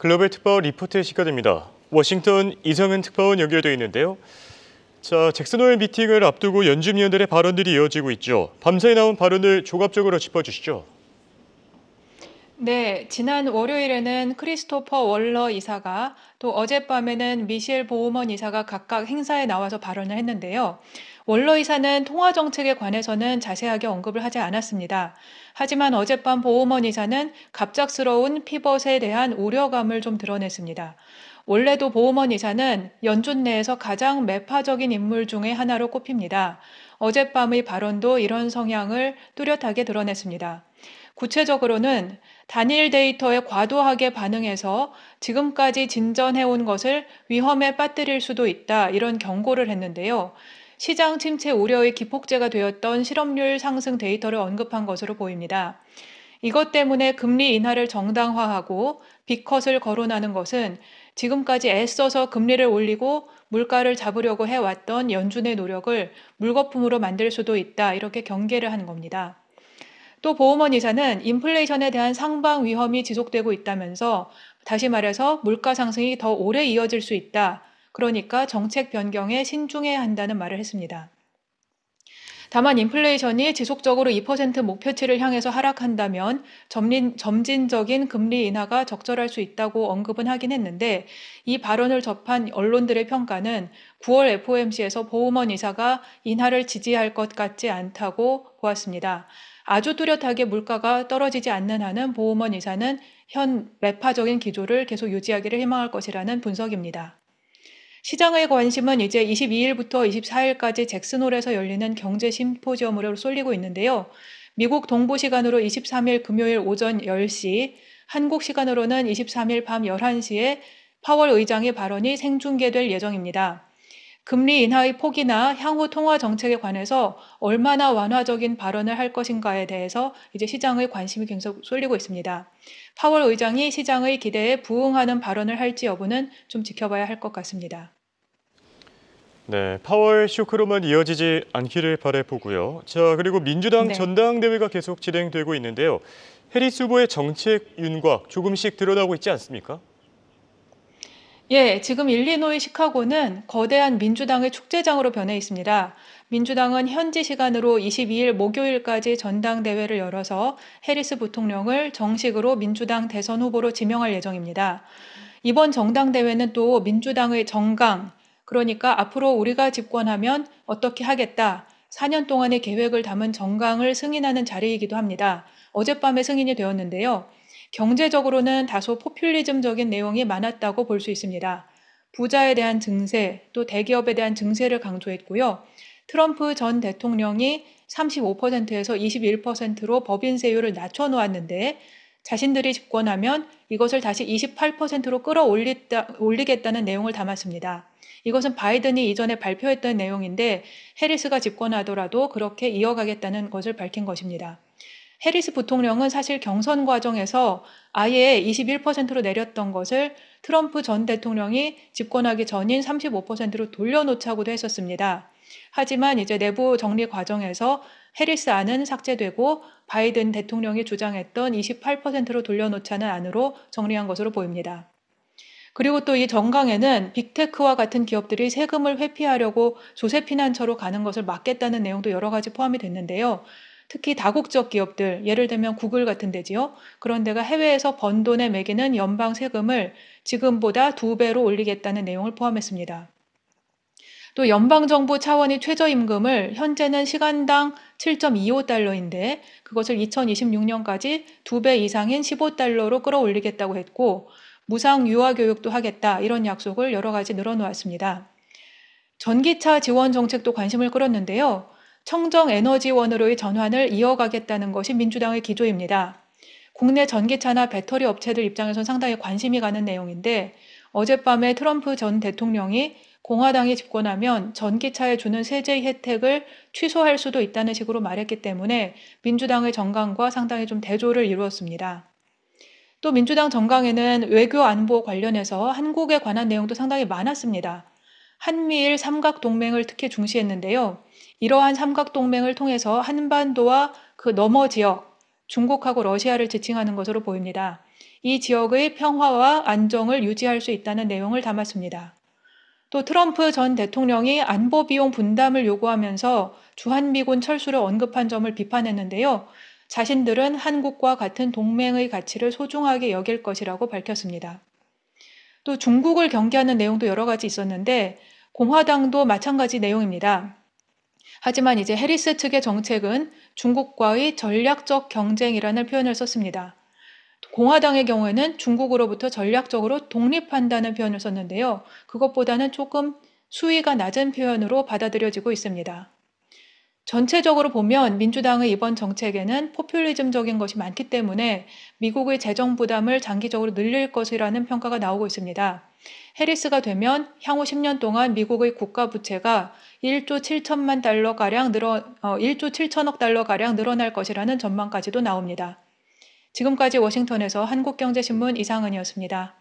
글로벌 특파원 리포트 시간입니다. 워싱턴 이성은 특파원 연결돼 있는데요. 자, 잭슨 호일 미팅을 앞두고 연주위원들의 발언들이 이어지고 있죠. 밤새 나온 발언을 조갑적으로 짚어주시죠. 네, 지난 월요일에는 크리스토퍼 월러 이사가 또 어젯밤에는 미셸 보우먼 이사가 각각 행사에 나와서 발언을 했는데요. 원로 이사는 통화 정책에 관해서는 자세하게 언급을 하지 않았습니다. 하지만 어젯밤 보호먼 이사는 갑작스러운 피벗에 대한 우려감을 좀 드러냈습니다. 원래도 보호먼 이사는 연준 내에서 가장 매파적인 인물 중에 하나로 꼽힙니다. 어젯밤의 발언도 이런 성향을 뚜렷하게 드러냈습니다. 구체적으로는 단일 데이터에 과도하게 반응해서 지금까지 진전해온 것을 위험에 빠뜨릴 수도 있다 이런 경고를 했는데요. 시장 침체 우려의 기폭제가 되었던 실업률 상승 데이터를 언급한 것으로 보입니다. 이것 때문에 금리 인하를 정당화하고 빅컷을 거론하는 것은 지금까지 애써서 금리를 올리고 물가를 잡으려고 해왔던 연준의 노력을 물거품으로 만들 수도 있다. 이렇게 경계를 한 겁니다. 또보험원 이사는 인플레이션에 대한 상방 위험이 지속되고 있다면서 다시 말해서 물가 상승이 더 오래 이어질 수 있다. 그러니까 정책 변경에 신중해야 한다는 말을 했습니다. 다만 인플레이션이 지속적으로 2% 목표치를 향해서 하락한다면 점진, 적인 금리 인하가 적절할 수 있다고 언급은 하긴 했는데 이 발언을 접한 언론들의 평가는 9월 FOMC에서 보험원 이사가 인하를 지지할 것 같지 않다고 보았습니다. 아주 뚜렷하게 물가가 떨어지지 않는 한은 보험원 이사는 현 매파적인 기조를 계속 유지하기를 희망할 것이라는 분석입니다. 시장의 관심은 이제 22일부터 24일까지 잭슨홀에서 열리는 경제 심포지엄으로 쏠리고 있는데요. 미국 동부 시간으로 23일 금요일 오전 10시, 한국 시간으로는 23일 밤 11시에 파월 의장의 발언이 생중계될 예정입니다. 금리 인하의 폭이나 향후 통화 정책에 관해서 얼마나 완화적인 발언을 할 것인가에 대해서 이제 시장의 관심이 계속 쏠리고 있습니다. 파월 의장이 시장의 기대에 부응하는 발언을 할지 여부는 좀 지켜봐야 할 것 같습니다. 네, 파월 쇼크로만 이어지지 않기를 바래보고요. 자, 그리고 민주당 네. 전당대회가 계속 진행되고 있는데요. 해리스 후보의 정책 윤곽 조금씩 드러나고 있지 않습니까? 예, 지금 일리노이 시카고는 거대한 민주당의 축제장으로 변해 있습니다. 민주당은 현지 시간으로 22일 목요일까지 전당대회를 열어서 해리스 부통령을 정식으로 민주당 대선 후보로 지명할 예정입니다. 이번 정당대회는 또 민주당의 정강, 그러니까 앞으로 우리가 집권하면 어떻게 하겠다, 4년 동안의 계획을 담은 정강을 승인하는 자리이기도 합니다. 어젯밤에 승인이 되었는데요. 경제적으로는 다소 포퓰리즘적인 내용이 많았다고 볼 수 있습니다. 부자에 대한 증세, 또 대기업에 대한 증세를 강조했고요. 트럼프 전 대통령이 35%에서 21%로 법인세율을 낮춰놓았는데 자신들이 집권하면 이것을 다시 28%로 끌어올리겠다는 내용을 담았습니다. 이것은 바이든이 이전에 발표했던 내용인데 해리스가 집권하더라도 그렇게 이어가겠다는 것을 밝힌 것입니다. 해리스 부통령은 사실 경선 과정에서 아예 21%로 내렸던 것을 트럼프 전 대통령이 집권하기 전인 35%로 돌려놓자고도 했었습니다. 하지만 이제 내부 정리 과정에서 해리스 안은 삭제되고 바이든 대통령이 주장했던 28%로 돌려놓자는 안으로 정리한 것으로 보입니다. 그리고 또 이 정강에는 빅테크와 같은 기업들이 세금을 회피하려고 조세 피난처로 가는 것을 막겠다는 내용도 여러 가지 포함이 됐는데요. 특히 다국적 기업들, 예를 들면 구글 같은 데지요. 그런 데가 해외에서 번 돈에 매기는 연방 세금을 지금보다 두 배로 올리겠다는 내용을 포함했습니다. 또 연방정부 차원의 최저임금을 현재는 시간당 7.25달러인데 그것을 2026년까지 두 배 이상인 15달러로 끌어올리겠다고 했고 무상 유아교육도 하겠다 이런 약속을 여러 가지 늘어놓았습니다. 전기차 지원 정책도 관심을 끌었는데요. 청정 에너지원으로의 전환을 이어가겠다는 것이 민주당의 기조입니다. 국내 전기차나 배터리 업체들 입장에선 상당히 관심이 가는 내용인데 어젯밤에 트럼프 전 대통령이 공화당이 집권하면 전기차에 주는 세제 혜택을 취소할 수도 있다는 식으로 말했기 때문에 민주당의 정강과 상당히 좀 대조를 이루었습니다. 또 민주당 정강에는 외교 안보 관련해서 한국에 관한 내용도 상당히 많았습니다. 한미일 삼각동맹을 특히 중시했는데요. 이러한 삼각동맹을 통해서 한반도와 그 너머 지역, 중국하고 러시아를 지칭하는 것으로 보입니다. 이 지역의 평화와 안정을 유지할 수 있다는 내용을 담았습니다. 또 트럼프 전 대통령이 안보 비용 분담을 요구하면서 주한미군 철수를 언급한 점을 비판했는데요. 자신들은 한국과 같은 동맹의 가치를 소중하게 여길 것이라고 밝혔습니다. 또 중국을 경계하는 내용도 여러 가지 있었는데 공화당도 마찬가지 내용입니다. 하지만 이제 해리스 측의 정책은 중국과의 전략적 경쟁이라는 표현을 썼습니다. 공화당의 경우에는 중국으로부터 전략적으로 독립한다는 표현을 썼는데요. 그것보다는 조금 수위가 낮은 표현으로 받아들여지고 있습니다. 전체적으로 보면 민주당의 이번 정책에는 포퓰리즘적인 것이 많기 때문에 미국의 재정 부담을 장기적으로 늘릴 것이라는 평가가 나오고 있습니다. 해리스가 되면 향후 10년 동안 미국의 국가 부채가 1조 7천만 달러 가량 늘어 어, 1조 7천억 달러 가량 늘어날 것이라는 전망까지도 나옵니다. 지금까지 워싱턴에서 한국경제신문 이상은이었습니다.